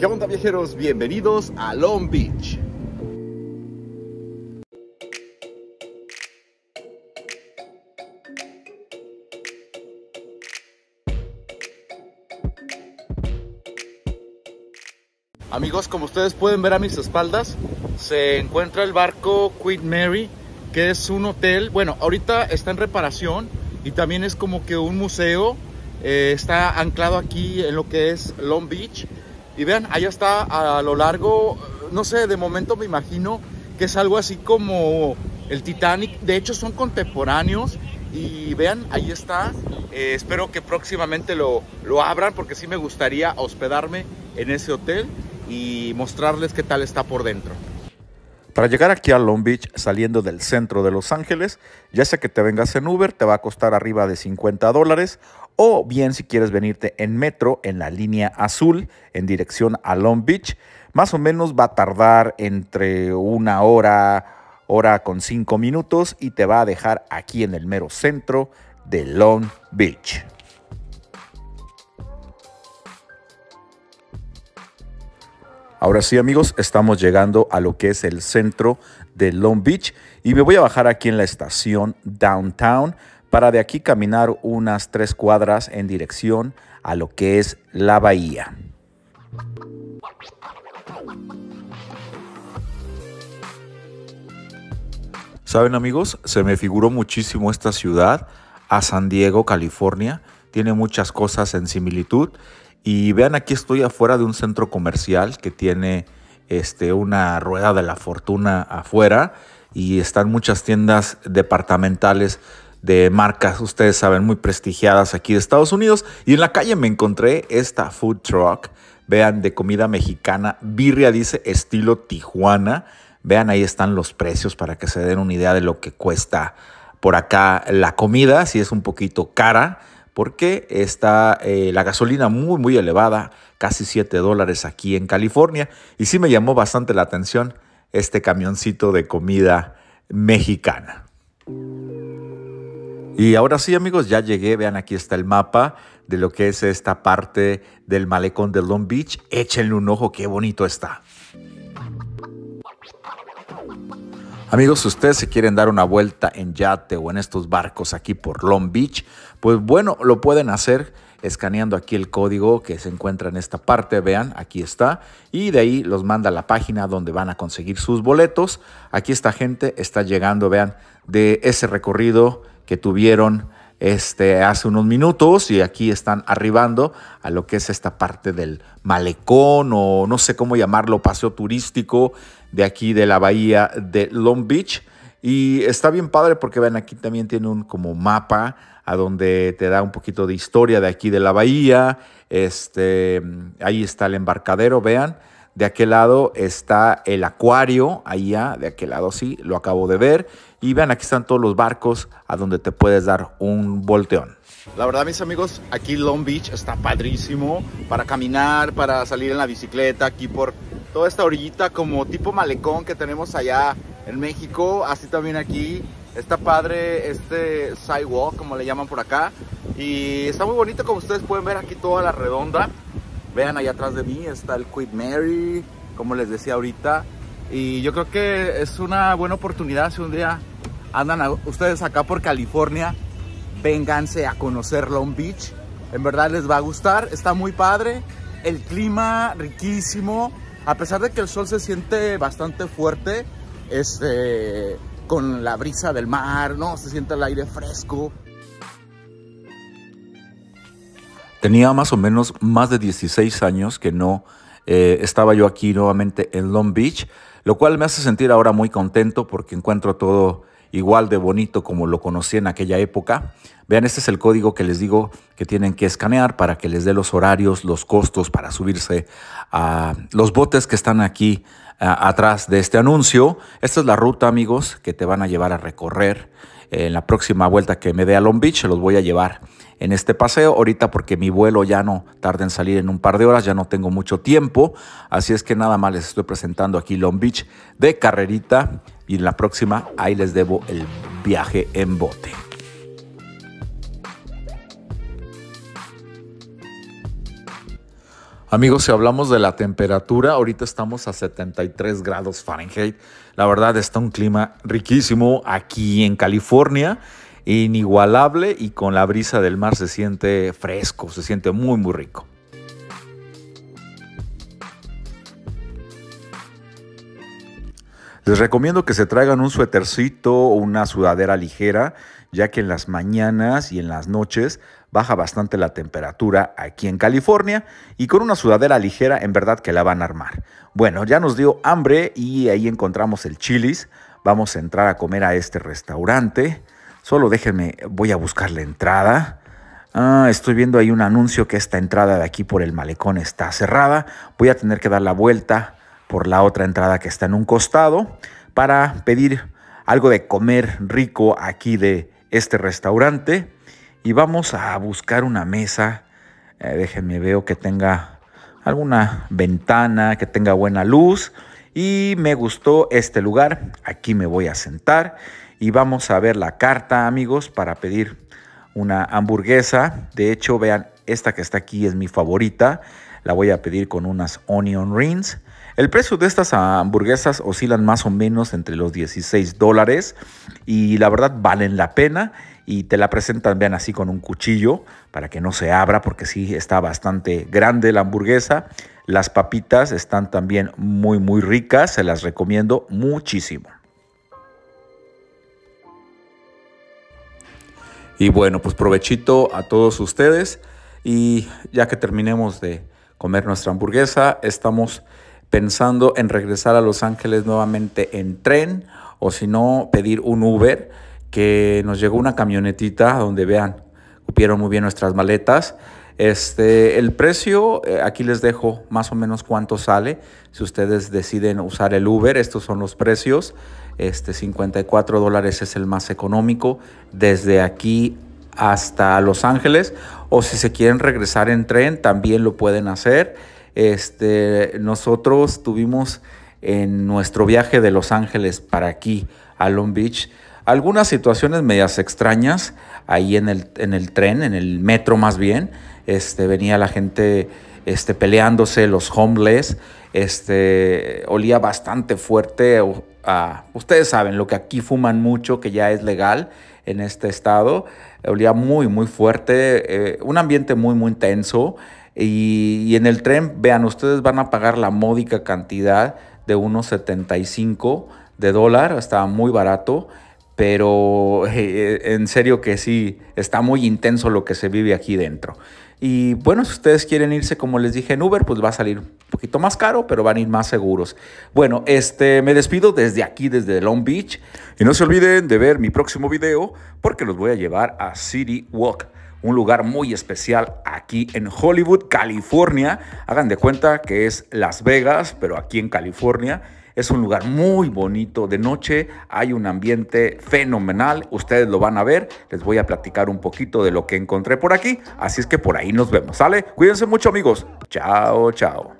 ¿Qué onda viajeros? Bienvenidos a Long Beach. Amigos, como ustedes pueden ver a mis espaldas, se encuentra el barco Queen Mary, que es un hotel, bueno, ahorita está en reparación y también es como que un museo, eh, está anclado aquí en lo que es Long Beach y vean, ahí está a lo largo, no sé, de momento me imagino que es algo así como el Titanic. De hecho, son contemporáneos. Y vean, ahí está. Eh, espero que próximamente lo, lo abran porque sí me gustaría hospedarme en ese hotel y mostrarles qué tal está por dentro. Para llegar aquí a Long Beach saliendo del centro de Los Ángeles, ya sea que te vengas en Uber, te va a costar arriba de 50 dólares o bien si quieres venirte en metro en la línea azul en dirección a Long Beach, más o menos va a tardar entre una hora, hora con cinco minutos y te va a dejar aquí en el mero centro de Long Beach. Ahora sí amigos, estamos llegando a lo que es el centro de Long Beach y me voy a bajar aquí en la estación Downtown para de aquí caminar unas tres cuadras en dirección a lo que es la bahía. Saben amigos, se me figuró muchísimo esta ciudad a San Diego, California. Tiene muchas cosas en similitud. Y vean, aquí estoy afuera de un centro comercial que tiene este, una rueda de la fortuna afuera y están muchas tiendas departamentales de marcas, ustedes saben, muy prestigiadas aquí de Estados Unidos. Y en la calle me encontré esta food truck, vean, de comida mexicana, birria dice estilo Tijuana. Vean, ahí están los precios para que se den una idea de lo que cuesta por acá la comida, si es un poquito cara, porque está eh, la gasolina muy, muy elevada, casi 7 dólares aquí en California. Y sí me llamó bastante la atención este camioncito de comida mexicana. Y ahora sí, amigos, ya llegué. Vean, aquí está el mapa de lo que es esta parte del malecón de Long Beach. Échenle un ojo, qué bonito está. Amigos, si ustedes se quieren dar una vuelta en yate o en estos barcos aquí por Long Beach, pues bueno, lo pueden hacer escaneando aquí el código que se encuentra en esta parte, vean, aquí está, y de ahí los manda a la página donde van a conseguir sus boletos. Aquí esta gente está llegando, vean, de ese recorrido que tuvieron este, hace unos minutos y aquí están arribando a lo que es esta parte del malecón o no sé cómo llamarlo, paseo turístico de aquí de la bahía de Long Beach. Y está bien padre porque ven aquí también tiene un como mapa a donde te da un poquito de historia de aquí de la bahía. Este, ahí está el embarcadero, vean. De aquel lado está el acuario, allá, de aquel lado sí, lo acabo de ver. Y vean, aquí están todos los barcos a donde te puedes dar un volteón. La verdad, mis amigos, aquí Long Beach está padrísimo para caminar, para salir en la bicicleta, aquí por toda esta orillita como tipo malecón que tenemos allá en México, así también aquí. Está padre este sidewalk, como le llaman por acá. Y está muy bonito, como ustedes pueden ver aquí toda la redonda. Vean, allá atrás de mí está el Queen Mary, como les decía ahorita. Y yo creo que es una buena oportunidad si un día andan ustedes acá por California, vénganse a conocer Long Beach. En verdad les va a gustar, está muy padre, el clima riquísimo. A pesar de que el sol se siente bastante fuerte, este, con la brisa del mar, ¿no? Se siente el aire fresco. Tenía más o menos más de 16 años que no eh, estaba yo aquí nuevamente en Long Beach, lo cual me hace sentir ahora muy contento porque encuentro todo igual de bonito como lo conocí en aquella época. Vean, este es el código que les digo que tienen que escanear para que les dé los horarios, los costos para subirse a los botes que están aquí eh, atrás de este anuncio. Esta es la ruta, amigos, que te van a llevar a recorrer en la próxima vuelta que me dé a Long Beach, se los voy a llevar en este paseo. Ahorita porque mi vuelo ya no tarda en salir en un par de horas, ya no tengo mucho tiempo. Así es que nada más les estoy presentando aquí Long Beach de carrerita y en la próxima ahí les debo el viaje en bote. Amigos, si hablamos de la temperatura, ahorita estamos a 73 grados Fahrenheit. La verdad está un clima riquísimo aquí en California, inigualable y con la brisa del mar se siente fresco, se siente muy, muy rico. Les recomiendo que se traigan un suétercito o una sudadera ligera, ya que en las mañanas y en las noches baja bastante la temperatura aquí en California y con una sudadera ligera en verdad que la van a armar. Bueno, ya nos dio hambre y ahí encontramos el chilis. Vamos a entrar a comer a este restaurante. Solo déjenme, voy a buscar la entrada. Ah, estoy viendo ahí un anuncio que esta entrada de aquí por el malecón está cerrada. Voy a tener que dar la vuelta por la otra entrada que está en un costado para pedir algo de comer rico aquí de este restaurante y vamos a buscar una mesa. Eh, déjenme veo que tenga alguna ventana, que tenga buena luz y me gustó este lugar. Aquí me voy a sentar y vamos a ver la carta, amigos, para pedir una hamburguesa. De hecho, vean, esta que está aquí es mi favorita. La voy a pedir con unas onion rings el precio de estas hamburguesas oscilan más o menos entre los 16 dólares y la verdad valen la pena y te la presentan, vean así con un cuchillo para que no se abra porque sí está bastante grande la hamburguesa. Las papitas están también muy muy ricas, se las recomiendo muchísimo. Y bueno, pues provechito a todos ustedes. Y ya que terminemos de comer nuestra hamburguesa, estamos pensando en regresar a Los Ángeles nuevamente en tren o si no pedir un Uber que nos llegó una camionetita donde vean, cupieron muy bien nuestras maletas. Este, el precio, eh, aquí les dejo más o menos cuánto sale. Si ustedes deciden usar el Uber, estos son los precios. Este, 54 dólares es el más económico desde aquí hasta Los Ángeles. O si se quieren regresar en tren, también lo pueden hacer. Este, nosotros tuvimos en nuestro viaje de Los Ángeles para aquí a Long Beach algunas situaciones medias extrañas ahí en el, en el tren, en el metro más bien. Este, venía la gente este, peleándose, los homeless. Este, olía bastante fuerte ustedes saben, lo que aquí fuman mucho, que ya es legal en este estado. Olía muy, muy fuerte, eh, un ambiente muy, muy intenso. Y, en el tren, vean, ustedes van a pagar la módica cantidad de unos 75 de dólar, está muy barato, pero eh, en serio que sí, está muy intenso lo que se vive aquí dentro. Y bueno, si ustedes quieren irse, como les dije, en Uber, pues va a salir un poquito más caro, pero van a ir más seguros. Bueno, este, me despido desde aquí, desde Long Beach. Y no se olviden de ver mi próximo video, porque los voy a llevar a City Walk un lugar muy especial aquí en Hollywood, California. Hagan de cuenta que es Las Vegas, pero aquí en California. Es un lugar muy bonito de noche, hay un ambiente fenomenal, ustedes lo van a ver, les voy a platicar un poquito de lo que encontré por aquí, así es que por ahí nos vemos, ¿sale? Cuídense mucho amigos, chao, chao.